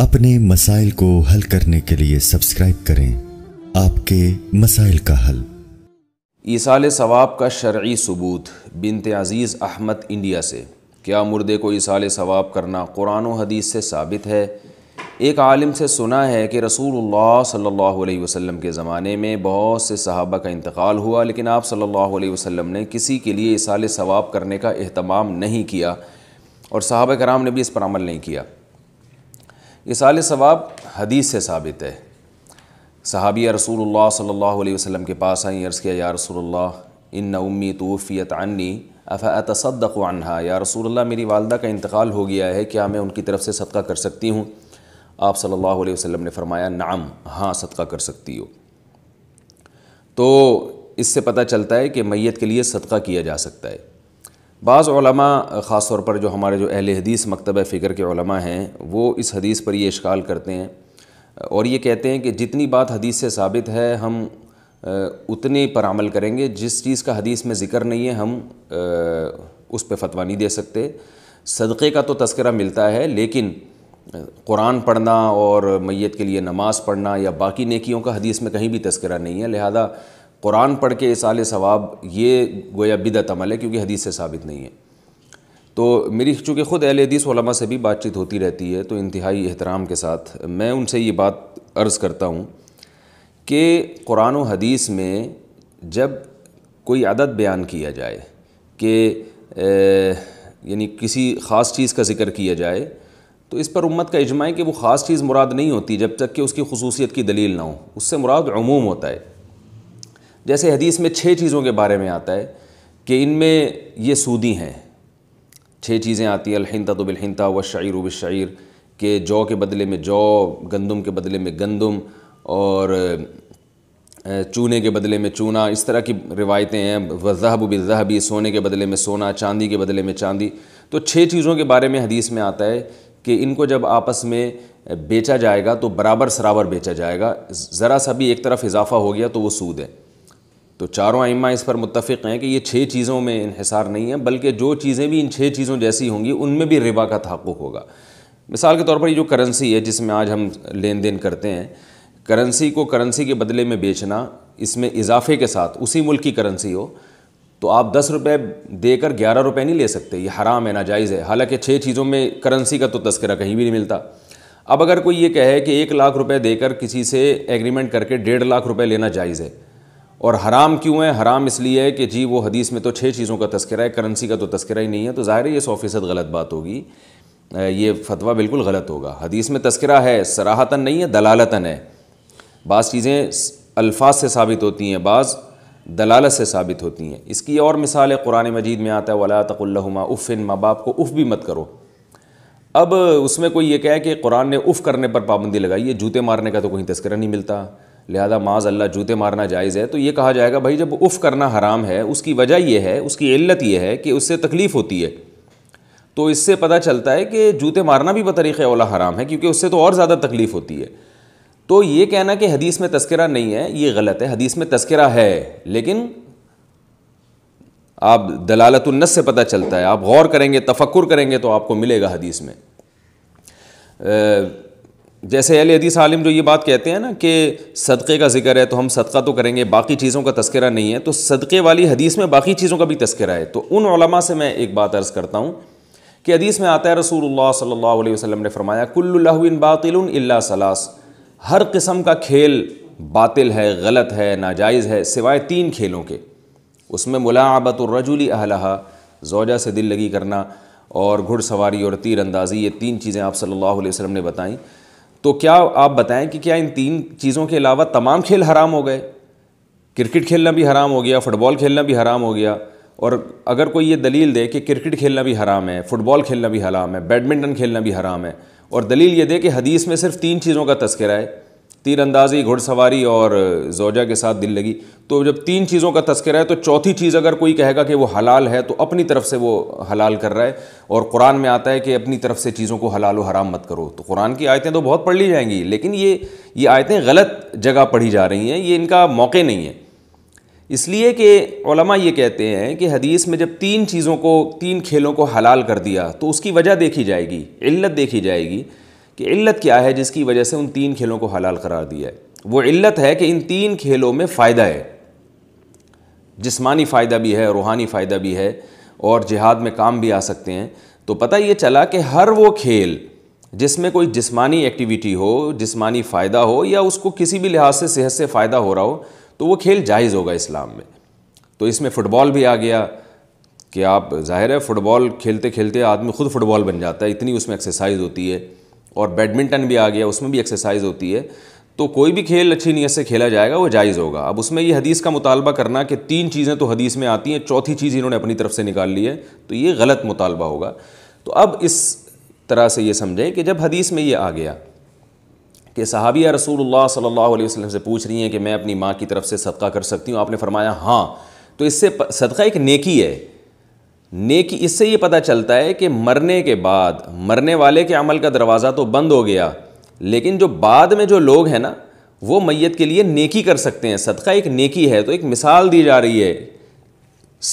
अपने मसाइल को हल करने के लिए सब्सक्राइब करें आपके मसाइल का हल ईसाल सवाब का शर्य सबूत बिनत अज़ीज़ अहमद इंडिया से क्या मुर्दे को ईसाल सवाब करना कुरान हदीस से साबित है एक आलिम से सुना है कि रसूल सल्ला वसलम के ज़माने में बहुत से सहाबा का इंतकाल हुआ लेकिन आप सल्ला वसलम ने किसी के लिए ईसाल सवाब करने का अहतमाम नहीं किया और सहाबा कराम ने भी इस पर अमल नहीं किया इसाल सवाब हदीस से साबित है सहाबी रसूल सल्लल्लाहु वसलम के पास आई अर्ज़ किया या रसूल इन उम्मी तोफ़ीत अन्नी अफ़ातसदक अनहा या रसूल मेरी वालदा का इंतकाल हो गया है क्या मैं उनकी तरफ़ से सदका कर सकती हूँ आप सल्लल्लाहु अलैहि ने फ़रमाया नाम हाँ सदका कर सकती हो तो इससे पता चलता है कि मैत के लिए सदका किया जा सकता है बाज़ ख़ास तौर पर जो हमारे जो अहल हदीस मकतब फ़िक्र के हैं वो इस हदीस पर ये इश्काल करते हैं और ये कहते हैं कि जितनी बात हदीस से साबित है हम उतने पर अमल करेंगे जिस चीज़ का हदीस में ज़िक्र नहीं है हम उस पर फतवा नहीं दे सकते सदक़े का तो तस्करा मिलता है लेकिन कुरान पढ़ना और मैत के लिए नमाज़ पढ़ना या बाकी नेकियों का हदीस में कहीं भी तस्करा नहीं है लिहाजा कुरान पढ़ के आले सवाब ये गोया बिदत अमल है क्योंकि हदीस से साबित नहीं है तो मेरी चूँकि ख़ुद अहल हदीस वलमा से भी बातचीत होती रहती है तो इंतहाई एहतराम के साथ मैं उनसे ये बात अर्ज़ करता हूँ कि कुरान हदीस में जब कोई अदद बयान किया जाए कि यानी किसी ख़ास चीज़ का जिक्र किया जाए तो इस पर उम्मत का इजमा है कि वो ख़ास चीज़ मुराद नहीं होती जब तक कि उसकी खसूसियत की दलील ना हो उससे मुराद अमूम होता है जैसे हदीस में छः चीज़ों के बारे में आता है कि इनमें ये सूदी हैं छः चीज़ें आती हैं अलहिंता तो बिलहिंता व शायर व शायर के जौ के बदले में जौ गंदम के बदले में गंदम और चूने के बदले में चूना इस तरह की रिवायतें हैं वजहब बजहबी सोने के बदले में सोना चांदी के बदले में चांदी तो छः चीज़ों के बारे में हदीस में आता है कि इनको जब आपस में बेचा जाएगा तो बराबर सराबर बेचा जाएगा ज़रा सा भी एक तरफ इजाफ़ा हो गया तो वो सूद है तो चारों आइमा इस पर मुतफ़ हैं कि ये छः चीज़ों में इहिसार नहीं है बल्कि जो चीज़ें भी इन छः चीज़ों जैसी होंगी उनमें भी रिबा का तहक़ होगा मिसाल के तौर पर ये जो करेंसी है जिसमें आज हम लेन देन करते हैं करेंसी को करेंसी के बदले में बेचना इसमें इजाफे के साथ उसी मुल्क की करेंसी हो तो आप दस रुपये देकर ग्यारह रुपये नहीं ले सकते ये हराम है नाजायज़ है हालाँकि छः चीज़ों में करेंसी का तो तस्करा कहीं भी नहीं मिलता अब अगर कोई ये कहे कि एक लाख रुपये देकर किसी से एग्रीमेंट करके डेढ़ लाख रुपये लेना जायज़ है और हराम क्यों है हराम इसलिए है कि जी वो हदीस में तो छः चीज़ों का तस्करा है करेंसी का तो तस्करा ही नहीं है तो ज़ाहिर है ये सौ फ़ीसद गलत बात होगी ये फतवा बिल्कुल गलत होगा हदीस में तस्करा है सराहतन नहीं है दलालतन है बाज़ चीज़ें अल्फाज से साबित होती हैं बाज़ दलालत से साबित होती हैं इसकी और मिसाल है कुरान मजीद में आता है वला तकुल्लहुमा उफ़िन माँ बाप को उफ़ भी मत करो अब उसमें कोई ये कहे कि कुरान ने उफ़ करने पर पाबंदी लगाई है जूते मारने का तो कहीं तस्करा नहीं मिलता लिहाजा माज अल्लाह जूते मारना जायज़ है तो ये कहा जाएगा भाई जब उफ़ करना हराम है उसकी वजह यह है उसकी इल्लत यह है कि उससे तकलीफ़ होती है तो इससे पता चलता है कि जूते मारना भी बतरीक़ ओला हराम है क्योंकि उससे तो और ज़्यादा तकलीफ़ होती है तो ये कहना कि हदीस में तस्करा नहीं है ये गलत है हदीस में तस्करा है लेकिन आप दलालतुलनस से पता चलता है आप गौर करेंगे तफक्र करेंगे तो आपको मिलेगा हदीस में जैसे अल हदीस आलिम जो ये बात कहते हैं ना कि सदक़े का जिक्र है तो हम सदका तो करेंगे बाकी चीज़ों का तस्करा नहीं है तो सदक़े वाली हदीस में बाकी चीज़ों का भी तस्करा है तो उन से मैं एक बात अर्ज़ करता हूँ कि हदीस में आता है रसूलुल्लाह सल्लल्लाहु अलैहि ने फरमाया कुल्लुल्लाहुइन बातिलुन सलास हर किस्म का खेल बातिल है गलत है नाजायज़ है सिवाए तीन खेलों के उसमें और मुलाबतरजुली अहलहा जोजा से दिल लगी करना और घुड़सवारी और तीर अंदाज़ी ये तीन चीज़ें आप सल्ला अलैहि ने बताई तो क्या आप बताएं कि क्या इन तीन चीज़ों के अलावा तमाम खेल हराम हो गए क्रिकेट खेलना भी हराम हो गया फ़ुटबॉल खेलना भी हराम हो गया और अगर कोई ये दलील दे कि क्रिकेट खेलना भी हराम है फ़ुटबॉल खेलना भी हराम है बैडमिंटन खेलना भी हराम है और दलील ये दे कि हदीस में सिर्फ तीन चीज़ों का तस्करा है तीर अंदाजी घुड़सवारी और जोजा के साथ दिल लगी तो जब तीन चीज़ों का तस्करा है तो चौथी चीज़ अगर कोई कहेगा कि वो हलाल है तो अपनी तरफ से वो हलाल कर रहा है और कुरान में आता है कि अपनी तरफ से चीज़ों को हलाल व हराम मत करो तो कुरान की आयतें तो बहुत पढ़ ली जाएंगी लेकिन ये ये आयतें गलत जगह पढ़ी जा रही हैं ये इनका मौके नहीं है इसलिए कि ओलमा ये कहते हैं कि हदीस में जब तीन चीज़ों को तीन खेलों को हलाल कर दिया तो उसकी वजह देखी जाएगी इल्लत देखी जाएगी कि इल्लत क्या है जिसकी वजह से उन तीन खेलों को हलाल करार दिया है वो इल्लत है कि इन तीन खेलों में फ़ायदा है जिस्मानी फ़ायदा भी है रूहानी फ़ायदा भी है और जिहाद में काम भी आ सकते हैं तो पता ये चला कि हर वो खेल जिसमें कोई जिस्मानी एक्टिविटी हो जिस्मानी फ़ायदा हो या उसको किसी भी लिहाज से सेहत से फ़ायदा हो रहा हो तो वो खेल जायज़ होगा इस्लाम में तो इसमें फ़ुटबॉल भी आ गया कि आप जाहिर है फ़ुटबॉल खेलते खेलते आदमी ख़ुद फ़ुटबॉल बन जाता है इतनी उसमें एक्सरसाइज होती है और बैडमिंटन भी आ गया उसमें भी एक्सरसाइज होती है तो कोई भी खेल अच्छी नीयत से खेला जाएगा वो जायज़ होगा अब उसमें ये हदीस का मुतालबा करना कि तीन चीज़ें तो हदीस में आती हैं चौथी चीज़ इन्होंने अपनी तरफ से निकाल ली है तो ये गलत मुतालबा होगा तो अब इस तरह से ये समझें कि जब हदीस में ये आ गया कि सहाबिया रसूलुल्लाह सल्लल्लाहु अलैहि वसल्लम से पूछ रही हैं कि मैं अपनी माँ की तरफ से सदका कर सकती हूँ आपने फरमाया हाँ तो इससे सदका एक नेकी है नेकी इससे ये पता चलता है कि मरने के बाद मरने वाले के अमल का दरवाज़ा तो बंद हो गया लेकिन जो बाद में जो लोग हैं ना वो मैत के लिए नेकी कर सकते हैं सदका एक नेकी है तो एक मिसाल दी जा रही है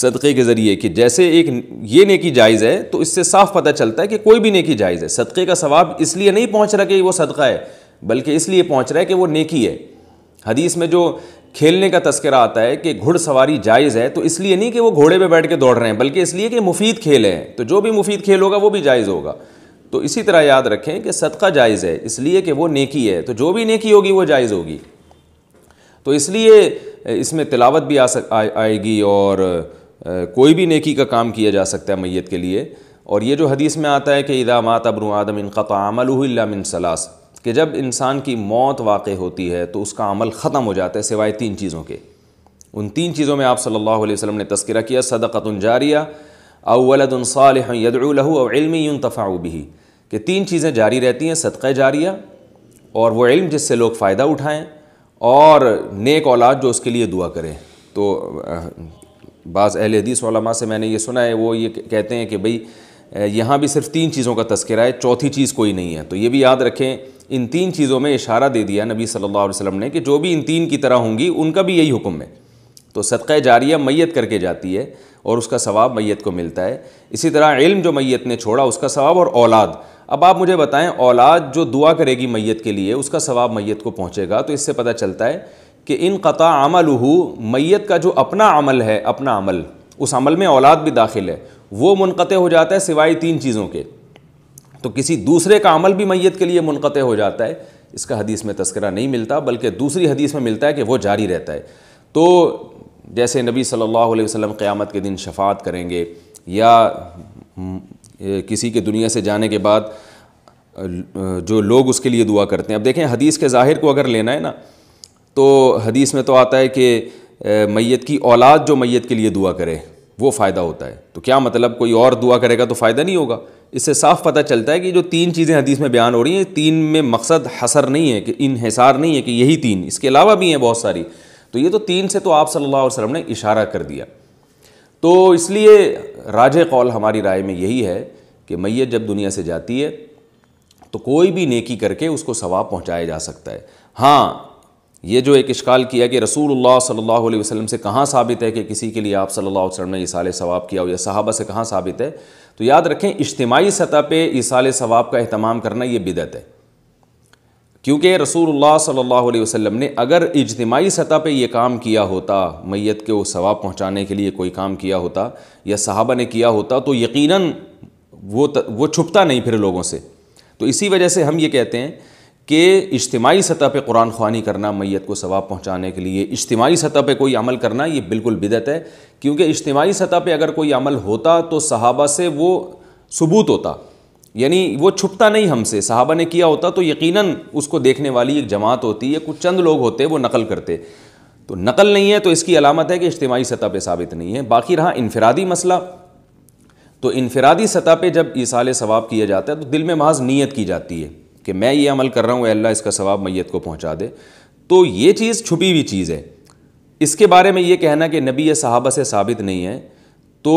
सदक़े के ज़रिए कि जैसे एक ये नेकी जायज़ है तो इससे साफ पता चलता है कि कोई भी नेकी जायज़ है सदक़े का सवाब इसलिए नहीं पहुँच रहा कि वो सदका है बल्कि इसलिए पहुँच रहा है कि वो नेकी है हदीस में जो खेलने का तस्करा आता है कि घुड़सवारी जायज़ है तो इसलिए नहीं कि वो घोड़े पे बैठ के दौड़ रहे हैं बल्कि इसलिए कि मुफीद खेल है तो जो भी मुफीद खेल होगा वो भी जायज़ होगा तो इसी तरह याद रखें कि सदका जायज़ है इसलिए कि वो नेकी है तो जो भी नेकी होगी वो जायज़ होगी तो इसलिए इसमें तिलावत भी आ सक आ, आएगी और आ, कोई भी नेकी का काम किया जा सकता है मैत के लिए और ये जो हदीस में आता है कि इदा मात अबरू आदम इनका तो अमल मिन सलास कि जब इंसान की मौत वाक़ होती है तो उसका अमल ख़त्म हो जाता है सिवाए तीन चीज़ों के उन तीन चीज़ों में आप सल्लल्लाहु अलैहि वसल्लम ने तस्करा किया सदक़तन जारिया अवलदन सालह यदलहू अवलमी तफ़ाऊ भी कि तीन चीज़ें जारी रहती हैं सदक़ जारिया और वह इल्म जिससे लोग फ़ायदा उठाएँ और नेक औलाद जो उसके लिए दुआ करें तो बाज़ अहल हदीस से मैंने ये सुना है वो ये कहते हैं कि भाई यहाँ भी सिर्फ तीन चीज़ों का तस्करा है चौथी चीज़ कोई नहीं है तो ये भी याद रखें इन तीन चीज़ों में इशारा दे दिया नबी सल्लल्लाहु अलैहि वसल्लम ने कि जो भी इन तीन की तरह होंगी उनका भी यही हुक्म है तो सदक़ जारिया मैत करके जाती है और उसका सवाब मैत को मिलता है इसी तरह इल्म जो मैत ने छोड़ा उसका सवाब और औलाद अब आप मुझे बताएं औलाद जो दुआ करेगी मैत के लिए उसका सवाब मैत को पहुँचेगा तो इससे पता चलता है कि इन कता अमलहू मैत का जो अपना अमल है अपना अमल उस अमल में औलाद भी दाखिल है वो मुनक़ हो जाता है सिवाय तीन चीज़ों के तो किसी दूसरे का अमल भी मैत के लिए मुनत हो जाता है इसका हदीस में तस्करा नहीं मिलता बल्कि दूसरी हदीस में मिलता है कि वो जारी रहता है तो जैसे नबी सल्लल्लाहु अलैहि वसल्लम क़यामत के दिन शफात करेंगे या किसी के दुनिया से जाने के बाद जो लोग उसके लिए दुआ करते हैं अब देखें हदीस के ज़ाहिर को अगर लेना है ना तो हदीस में तो आता है कि मैत की औलाद जो मैत के लिए दुआ करे वो फ़ायदा होता है तो क्या मतलब कोई और दुआ करेगा तो फ़ायदा नहीं होगा इससे साफ पता चलता है कि जो तीन चीज़ें हदीस में बयान हो रही हैं तीन में मकसद हसर नहीं है कि इनहसार नहीं है कि यही तीन इसके अलावा भी हैं बहुत सारी तो ये तो तीन से तो आप सल्लल्लाहु अलैहि वसल्लम ने इशारा कर दिया तो इसलिए राज कौल हमारी राय में यही है कि मैय जब दुनिया से जाती है तो कोई भी नेकी करके उसको सवाब पहुँचाया जा सकता है हाँ ये जो एक इश्काल किया कि रसूलुल्लाह सल्लल्लाहु अलैहि वसल्लम से कहाँ साबित है कि किसी के लिए आप सल्लल्लाहु अलैहि वसल्लम ने ईसाल सवाब किया हो या सहाबा से कहाँ साबित है तो याद रखें इज्तमाही सतह पर ईसाल सवाब का अहतमाम करना ये बिदत है क्योंकि रसूलुल्लाह सल्लल्लाहु अलैहि वसल्लम ने अगर इजतमाही सतह पर यह काम किया होता मैत के वाब पहुँचाने के लिए कोई काम किया होता या सहाबा ने किया होता तो यकीन वो वो छुपता नहीं फिर लोगों से तो इसी वजह से हम ये कहते हैं कि इज्तमाही सतह पर कुरान ख्वानी करना मैत को सवाब पहुँचाने के लिए इज्तमाही सतह पर कोई अमल करना ये बिल्कुल बिदत है क्योंकि इज्तमाही सतह पर अगर कोई अमल होता तो सहाबा से वो सबूत होता यानी वो छुपता नहीं हमसे सहाबा ने किया होता तो यकीन उसको देखने वाली एक जमात होती है कुछ चंद लोग होते वो नकल करते तो नकल नहीं है तो इसकी अलामत है कि इज्तमाही सतह पर साबित नहीं है बाकी रहा इनफरादी मसला तो इनफरादी सतह पर जब ईसाल सवाब किया जाता है तो दिल में महज नीयत की जाती है कि मैं ये अमल कर रहा हूँ अल्लाह इसका सवाब मैत को पहुँचा दे तो ये चीज़ छुपी हुई चीज़ है इसके बारे में ये कहना कि नबी ये सहाबा से साबित नहीं है तो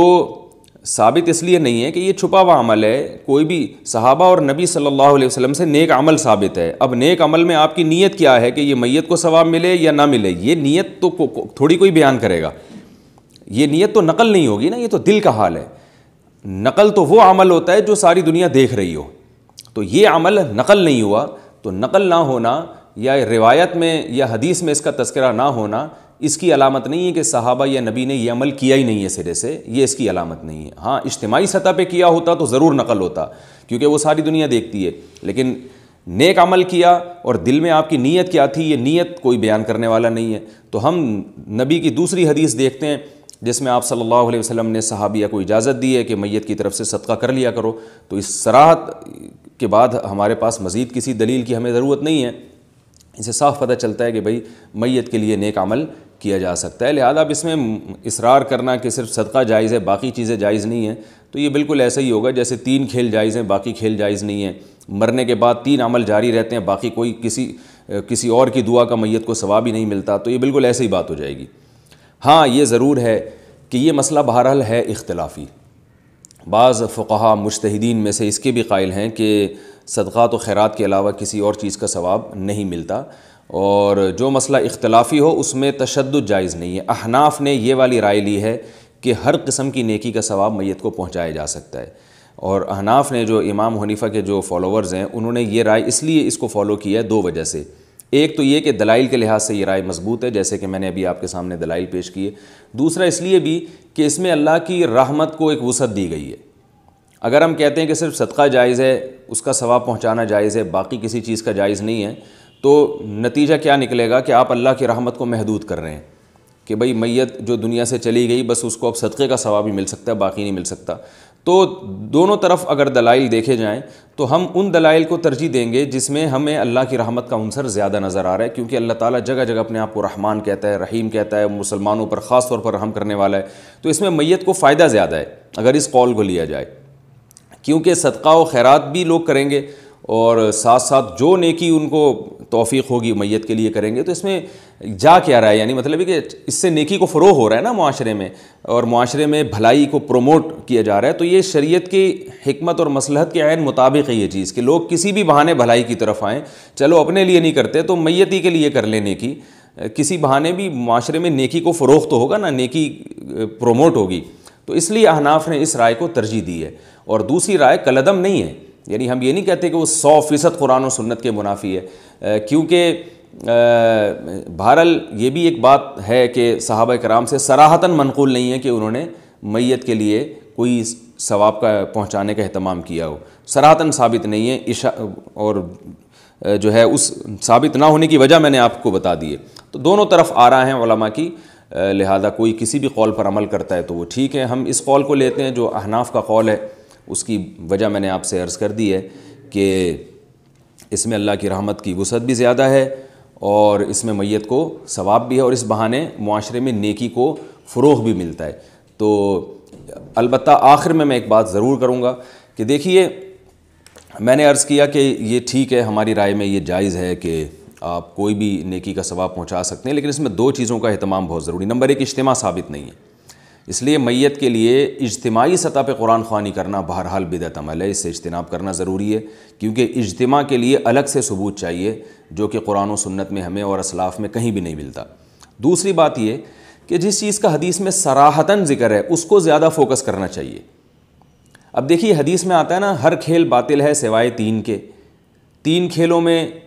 साबित इसलिए नहीं है कि ये छुपा हुआ अमल है कोई भी सहाबा और नबी सल्लल्लाहु अलैहि वसल्लम से नेक अमल साबित है अब नेक अमल में आपकी नीयत क्या है कि ये मैयत को सवाब मिले या ना मिले ये नीयत तो को, को, थोड़ी कोई बयान करेगा ये नीयत तो नकल नहीं होगी ना ये तो दिल का हाल है नकल तो वो अमल होता है जो सारी दुनिया देख रही हो तो ये अमल नकल नहीं हुआ तो नकल ना होना या रिवायत में या हदीस में इसका तस्करा ना होना इसकी अलामत नहीं है कि सहाबा या नबी ने यह अमल किया ही नहीं है सिरे से ये इसकी अलामत नहीं है हाँ इज्तमाही सतह पर किया होता तो ज़रूर नकल होता क्योंकि वो सारी दुनिया देखती है लेकिन नेक अमल किया और दिल में आपकी नीयत क्या थी ये नीयत कोई बयान करने वाला नहीं है तो हम नबी की दूसरी हदीस देखते हैं जिसमें आप सल्लल्लाहु अलैहि वसल्लम ने सहाबिया को इजाज़त दी है कि मैयत की तरफ से सदका कर लिया करो तो इस सराहत के बाद हमारे पास मज़ीद किसी दलील की हमें ज़रूरत नहीं है इसे साफ पता चलता है कि भाई मैत के लिए नेक अमल किया जा सकता है लिहाजा अब इसमें इसरार करना कि सिर्फ सदका जायज़ है बाकी चीज़ें जायज़ नहीं हैं तो ये बिल्कुल ऐसा ही होगा जैसे तीन खेल जायज़ हैं बाकी खेल जायज़ नहीं है मरने के बाद तीन अमल जारी रहते हैं बाकी कोई किसी किसी और की दुआ का मैत को सवाब ही नहीं मिलता तो ये बिल्कुल ऐसे ही बात हो जाएगी हाँ ये ज़रूर है कि ये मसला बहरहाल है इख्तलाफी बाज़ फ़ुका मुश्तिन में से इसके भी कायल हैं कि सदक़ा तो खैरात के अलावा किसी और चीज़ का सवाब नहीं मिलता और जो मसला इख्तलाफी हो उसमें तशद जायज़ नहीं है अहनाफ ने यह वाली राय ली है कि हर कस्म की नेकी का सवाब मैत को पहुँचाया जा सकता है और अहनाफ ने जो इमाम हनीफ़ा के जो फॉलोवर्स हैं उन्होंने ये राय इसलिए इसको फॉलो किया है दो वजह से एक तो ये कि दलाइल के लिहाज से ये राय मजबूत है जैसे कि मैंने अभी आपके सामने दलाइल पेश की है दूसरा इसलिए भी कि इसमें अल्लाह की रहमत को एक वसत दी गई है अगर हम कहते हैं कि सिर्फ सदका जायज़ है उसका सवाब पहुँचाना जायज़ है बाकी किसी चीज़ का जायज़ नहीं है तो नतीजा क्या निकलेगा कि आप अल्लाह की रहमत को महदूद कर रहे हैं कि भाई मैत जो दुनिया से चली गई बस उसको अब सदक़े का सवाब ही मिल सकता है बाकी नहीं मिल सकता तो दोनों तरफ अगर दलाइल देखे जाएं तो हम उन दलाइल को तरजीह देंगे जिसमें हमें अल्लाह की रहमत का अनसर ज़्यादा नज़र आ रहा है क्योंकि अल्लाह ताला जगह जगह अपने आप को रहमान कहता है रहीम कहता है मुसलमानों पर ख़ास तौर पर रहम करने वाला है तो इसमें मैत को फ़ायदा ज़्यादा है अगर इस कॉल को लिया जाए क्योंकि सदका व खैरात भी लोग करेंगे और साथ साथ जो नेकी उनको तोफ़ी होगी मैत के लिए करेंगे तो इसमें जा क्या रहा है यानी मतलब है कि इससे नेकी को फ़रो हो रहा है ना माशरे में और माशरे में भलाई को प्रमोट किया जा रहा है तो ये शरीयत की हमत और मसलहत के आयन मुताबिक है ये चीज़ कि लोग किसी भी बहाने भलाई की तरफ आएँ चलो अपने लिए नहीं करते तो मैती के लिए कर लें नेकी किसी बहाने भी माशरे में नेकी को फ़रोख तो होगा ना नेकी प्रोमोट होगी तो इसलिए अहनाफ ने इस राय को तरजीह दी है और दूसरी राय कलदम नहीं है यानी हम ये नहीं कहते कि वो सौ फ़ीसद कुरान और सुन्नत के मुनाफी है क्योंकि बहरल ये भी एक बात है कि सहाबा कराम से सराहतान मनकूल नहीं है कि उन्होंने मैत के लिए कोई सवाब का पहुँचाने का अहतमाम किया हो सराहतन साबित नहीं है इशा और जो है उस साबित ना होने की वजह मैंने आपको बता दिए तो दोनों तरफ आ रहा है वलमा की लिहाजा कोई किसी भी कॉल पर अमल करता है तो वो ठीक है हम इस कॉल को लेते हैं जो अहनाफ का कॉल है उसकी वजह मैंने आपसे अर्ज़ कर दी है कि इसमें अल्लाह की रहमत की वसत भी ज़्यादा है और इसमें मैत को सवाब भी है और इस बहाने माशरे में नेकी को फ़रोग भी मिलता है तो अलबत् आखिर में मैं एक बात ज़रूर करूँगा कि देखिए मैंने अर्ज़ किया कि ये ठीक है हमारी राय में ये जायज़ है कि आप कोई भी नेकी का सवाब पहुँचा सकते हैं लेकिन इसमें दो चीज़ों का अहतमाम बहुत ज़रूरी नंबर एक इज्तम साबित नहीं है इसलिए मैत के लिए इज्तमाही सतह पर कुरान खानी करना बहरहाल बिदत अमल है इससे इज्तनाब करना ज़रूरी है क्योंकि इजतमा के लिए अलग से सबूत चाहिए जो कि कुरान सन्नत सुन्नत में हमें और असलाफ में कहीं भी नहीं मिलता दूसरी बात यह कि जिस चीज़ का हदीस में सराहतन जिक्र है उसको ज़्यादा फोकस करना चाहिए अब देखिए हदीस में आता है ना हर खेल बातिल है सिवाए तीन के तीन खेलों में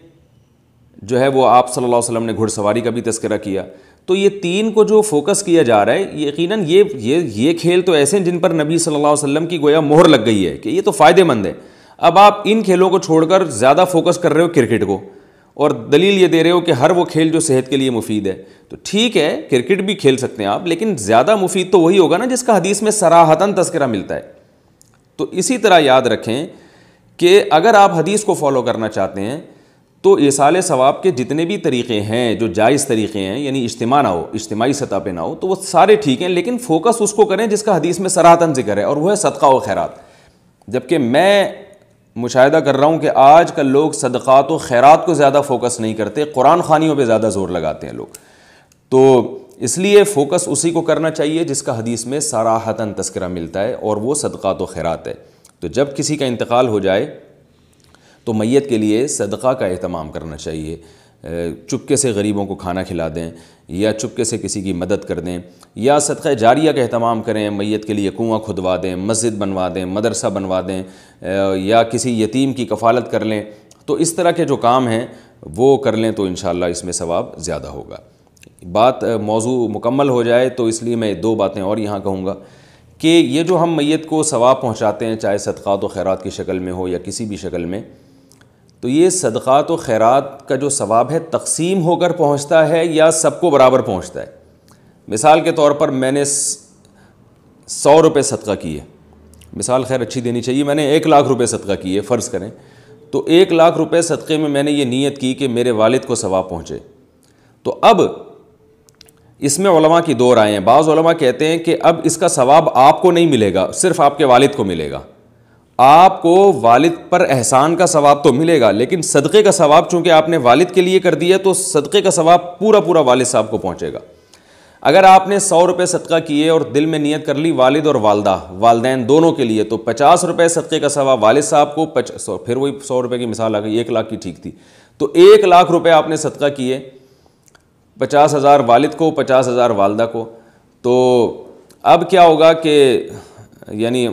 जो है वो आप सल्लल्लाहु अलैहि वसल्लम ने घुड़सवारी का भी तस्करा किया तो ये तीन को जो फोकस किया जा रहा है यकीनन ये ये ये खेल तो ऐसे हैं जिन पर नबी सल्लल्लाहु अलैहि वसल्लम की गोया मोहर लग गई है कि ये तो फ़ायदेमंद है अब आप इन खेलों को छोड़कर ज़्यादा फोकस कर रहे हो क्रिकेट को और दलील ये दे रहे हो कि हर वो खेल जो सेहत के लिए मुफीद है तो ठीक है क्रिकेट भी खेल सकते हैं आप लेकिन ज़्यादा मुफीद तो वही होगा ना जिसका हदीस में सराहतान तस्करा मिलता है तो इसी तरह याद रखें कि अगर आप हदीस को फॉलो करना चाहते हैं तो इसाल सवाब के जितने भी तरीक़े हैं जो जायज़ तरीक़े हैं यानी इज्तम ना हो इज्तमी सतह पर ना हो तो वह सारे ठीक हैं लेकिन फ़ोकस उसको करें जिसका हदीस में सरातन जिक्र है और वह है सदका व खैरत जबकि मैं मुशाह कर रहा हूँ कि आज कल लोग सदक़ात व खैरात को ज़्यादा फ़ोकस नहीं करते कुरान खानियों पर ज़्यादा ज़ोर लगाते हैं लोग तो इसलिए फ़ोकस उसी को करना चाहिए जिसका हदीस में सराहतन तस्करा मिलता है और वो सदक़ात व खैरत है तो जब किसी का इंतकाल हो जाए तो मैत के लिए सदका का अहतमाम करना चाहिए चुपके से गरीबों को खाना खिला दें या चुपके से किसी की मदद कर दें या सदक़ जारिया का अहतमाम करें मैत के लिए कुआं खुदवा दें मस्जिद बनवा दें मदरसा बनवा दें या किसी यतीम की कफ़ालत कर लें तो इस तरह के जो काम हैं वो कर लें तो इन इसमें सवाब ज़्यादा होगा बात मौजू मुकम्मल हो जाए तो इसलिए मैं दो बातें और यहाँ कहूँगा कि ये जो हम मैत को सवाब पहुँचाते हैं चाहे सदक़ात तो व खैरात की शक्ल में हो या किसी भी शक्ल में तो ये सदक़ात व खैरात का जो सवाब है तकसीम होकर पहुँचता है या सबको बराबर पहुँचता है मिसाल के तौर पर मैंने सौ रुपये सदका किए मिसाल खैर अच्छी देनी चाहिए मैंने एक लाख रुपये सदका किए फ़र्ज़ करें तो एक लाख रुपये सदक़े में मैंने ये नीयत की कि मेरे वालिद को सवाब पहुँचे तो अब इसमें की दो राय हैं बाज़ कहते हैं कि अब इसका सवाब आपको नहीं मिलेगा सिर्फ आपके वालिद को मिलेगा आपको वालिद पर एहसान का सवाब तो मिलेगा लेकिन सदक़े का सवाब चूँकि आपने वालिद के लिए कर दिया तो सदक़े का सवाब पूरा पूरा वालिद साहब को पहुँचेगा अगर आपने सौ रुपये सदका किए और दिल में नियत कर ली वालिद और वालदा वालदेन दोनों के लिए तो पचास रुपये सदक़े का सवाब वालिद साहब को पच फिर वही सौ रुपये की मिसाल आ गई एक लाख की ठीक थी तो एक लाख रुपये आपने सदका किए पचास हज़ार वालिद को पचास हज़ार वालदा को तो अब क्या होगा कि यानी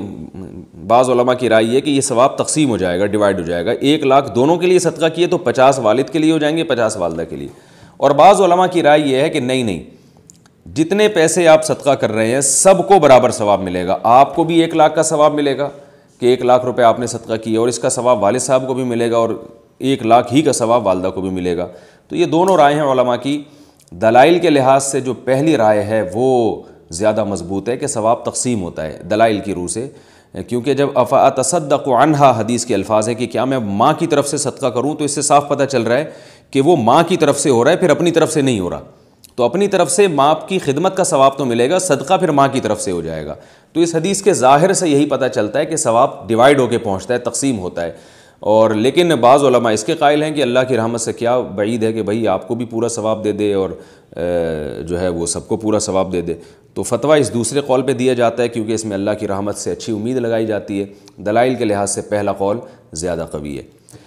बाज़ की राय है कि ये सवाब तकसीम हो जाएगा डिवाइड हो जाएगा एक लाख दोनों के लिए सदका किए तो पचास वालिद के लिए हो जाएंगे पचास वालदा के लिए और बाज़ की राय यह है कि नहीं नहीं जितने पैसे आप सदका कर रहे हैं सबको बराबर सवाब मिलेगा आपको भी एक लाख का सवाब मिलेगा कि एक लाख रुपये आपने सदका किया और इसका सवाब वालिद साहब को भी मिलेगा और एक लाख ही का सवाब वालदा को भी मिलेगा तो ये दोनों राय हैं की दलाइल के लिहाज से जो पहली राय है वो ज़्यादा मजबूत है कि सवाब तकसीम होता है दलाइल की रूह से क्योंकि जब अफ़ा तसदक अनहा हदीस के अल्फाज है कि क्या मैं माँ की तरफ से सदका करूँ तो इससे साफ पता चल रहा है कि वो माँ की तरफ से हो रहा है फिर अपनी तरफ से नहीं हो रहा तो अपनी तरफ से माँ की खिदमत का सवाब तो मिलेगा सदका फिर माँ की तरफ से हो जाएगा तो इस हदीस के ज़ाहिर से यही पता चलता है कि सवाब डिवाइड होकर पहुँचता है तकसीम होता है और लेकिन बाज़ इसके कायल हैं कि अल्लाह की रहमत से क्या बईद है कि भाई आपको भी पूरा सवाब दे दे और जो है वो सबको पूरा सवाब दे दे तो फतवा इस दूसरे कौल पे दिया जाता है क्योंकि इसमें अल्लाह की रहमत से अच्छी उम्मीद लगाई जाती है दलाइल के लिहाज से पहला कौल ज़्यादा कवी है